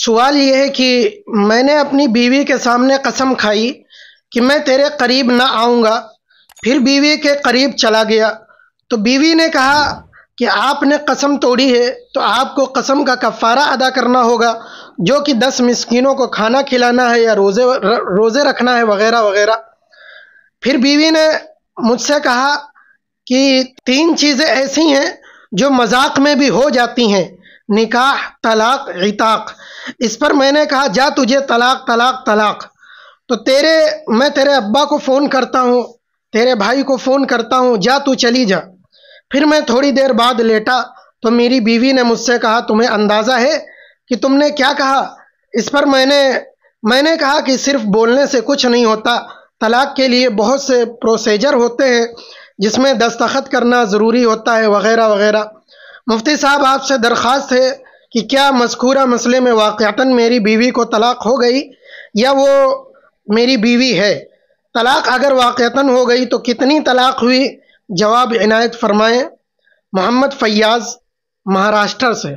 सवाल यह है कि मैंने अपनी बीवी के सामने कसम खाई कि मैं तेरे करीब ना आऊँगा फिर बीवी के करीब चला गया तो बीवी ने कहा कि आपने कसम तोड़ी है तो आपको कसम का कफ़ारा अदा करना होगा जो कि दस मिसकिनों को खाना खिलाना है या रोज़े रोज़े रखना है वगैरह वगैरह फिर बीवी ने मुझसे कहा कि तीन चीज़ें ऐसी हैं जो मजाक में भी हो जाती हैं निकाह तलाक इताक़ इस पर मैंने कहा जा तुझे तलाक तलाक तलाक तो तेरे मैं तेरे अब्बा को फ़ोन करता हूँ तेरे भाई को फ़ोन करता हूँ जा तू चली जा फिर मैं थोड़ी देर बाद लेटा तो मेरी बीवी ने मुझसे कहा तुम्हें अंदाज़ा है कि तुमने क्या कहा इस पर मैंने मैंने कहा कि सिर्फ बोलने से कुछ नहीं होता तलाक के लिए बहुत से प्रोसीजर होते हैं जिसमें दस्तखत करना ज़रूरी होता है वगैरह वगैरह मुफ्ती साहब आपसे दरख्वास्त है कि क्या मस्कूरा मसले में वाक़ता मेरी बीवी को तलाक़ हो गई या वो मेरी बीवी है तलाक़ अगर वाक़ता हो गई तो कितनी तलाक़ हुई जवाब इनायत फरमाए मोहम्मद फयाज महाराष्ट्र से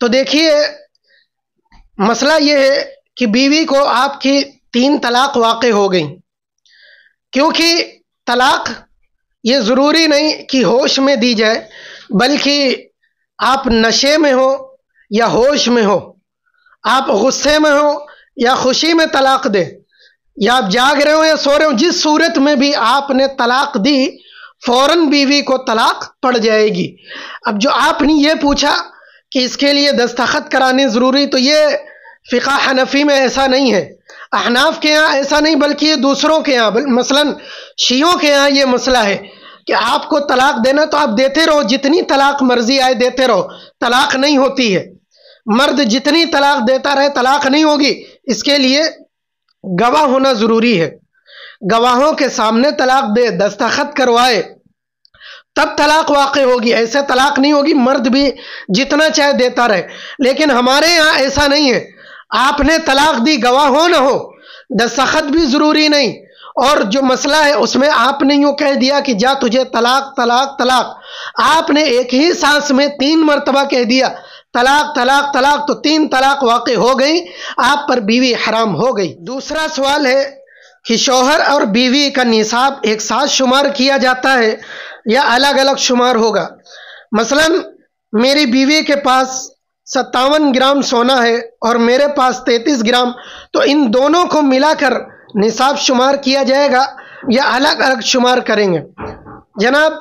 तो देखिए मसला ये है कि बीवी को आपकी तीन तलाक़ वाक़ हो गई क्योंकि तलाक़ ये ज़रूरी नहीं कि होश में दी जाए बल्कि आप नशे में हो या होश में हो आप गुस्से में हो या खुशी में तलाक दे या आप जाग रहे हो या सो रहे हो जिस सूरत में भी आपने तलाक दी फौरन बीवी को तलाक पड़ जाएगी अब जो आपने ये पूछा कि इसके लिए दस्तखत कराने ज़रूरी तो ये फ़िका हनफी में ऐसा नहीं है अहनाफ के यहाँ ऐसा नहीं बल्कि ये दूसरों के यहाँ मसलन शियों के यहाँ ये मसला है कि आपको तलाक देना तो आप देते रहो जितनी तलाक मर्जी आए देते रहो तलाक नहीं होती है मर्द जितनी तलाक देता रहे तलाक नहीं होगी इसके लिए गवाह होना ज़रूरी है गवाहों के सामने तलाक दे दस्तखत करवाए तब तलाक वाक़ होगी ऐसे तलाक नहीं होगी मर्द भी जितना चाहे देता रहे लेकिन हमारे यहाँ ऐसा नहीं है आपने तलाक दी गवाह हो ना हो दस्तखत भी ज़रूरी नहीं और जो मसला है उसमें आपने यूं कह दिया कि जा तुझे तलाक तलाक तलाक आपने एक ही सांस में तीन मरतबा कह दिया तलाक तलाक तलाक तो तीन तलाक वाकई हो गई आप पर बीवी हराम हो गई दूसरा सवाल है कि शोहर और बीवी का निसाब एक साथ शुमार किया जाता है या अलग अलग शुमार होगा मसलन मेरी बीवी के पास सत्तावन ग्राम सोना है और मेरे पास तैंतीस ग्राम तो इन दोनों को मिलाकर निसाब शुमार किया जाएगा या अलग अलग शुमार करेंगे जनाब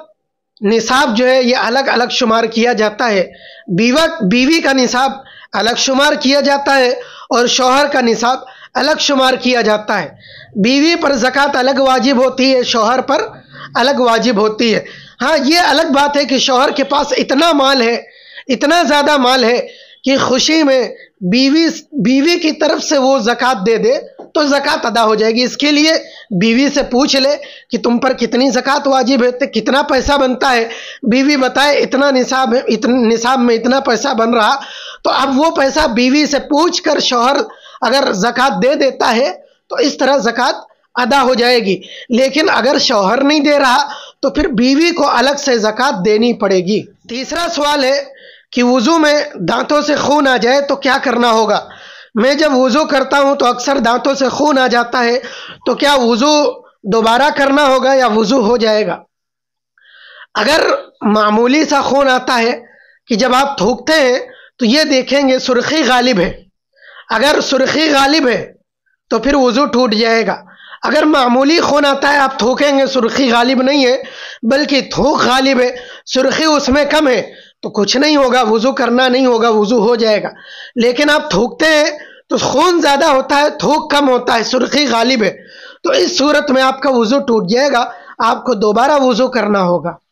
निसाब जो है ये अलग अलग शुमार किया जाता है बीवा बीवी का निसाब अलग शुमार किया जाता है और शोहर का निसाब अलग शुमार किया जाता है बीवी पर ज़क़़त अलग वाजिब होती है शोहर पर अलग वाजिब होती है हाँ ये अलग बात है कि शोहर के पास इतना माल है इतना ज़्यादा माल है कि खुशी में बीवी बीवी की तरफ से वो ज़क़़त दे दे तो ज़क़़त अदा हो जाएगी इसके लिए बीवी से पूछ ले कि तुम पर कितनी ज़क़़त वाजिब है तो कितना पैसा बनता है बीवी बताए इतना निसाब है इतना निसाब में इतना पैसा बन रहा तो अब वो पैसा बीवी से पूछ कर शोहर अगर ज़क़़त दे देता है तो इस तरह ज़क़़त अदा हो जाएगी लेकिन अगर शौहर नहीं दे रहा तो फिर बीवी को अलग से ज़क़़त देनी पड़ेगी तीसरा सवाल है कि वज़ू में दांतों से खून आ जाए तो क्या करना होगा मैं जब वज़ू करता हूँ तो अक्सर दांतों से खून आ जाता है तो क्या वज़ू दोबारा करना होगा या वज़ू हो जाएगा अगर मामूली सा खून आता है कि जब आप थूकते हैं तो ये देखेंगे सुर्खी गालिब है अगर सुर्खी गालिब है तो फिर वज़ू टूट जाएगा अगर मामूली खून आता है आप थूकेंगे सुर्खी गालिब नहीं है बल्कि थूक गालिब है सुर्खी उसमें कम है तो कुछ नहीं होगा वज़ू करना नहीं होगा वज़ू हो जाएगा लेकिन आप थूकते हैं तो खून ज़्यादा होता है थूक कम होता है सुर्खी गालिब है तो इस सूरत में आपका वज़ू टूट जाएगा आपको दोबारा वज़ू करना होगा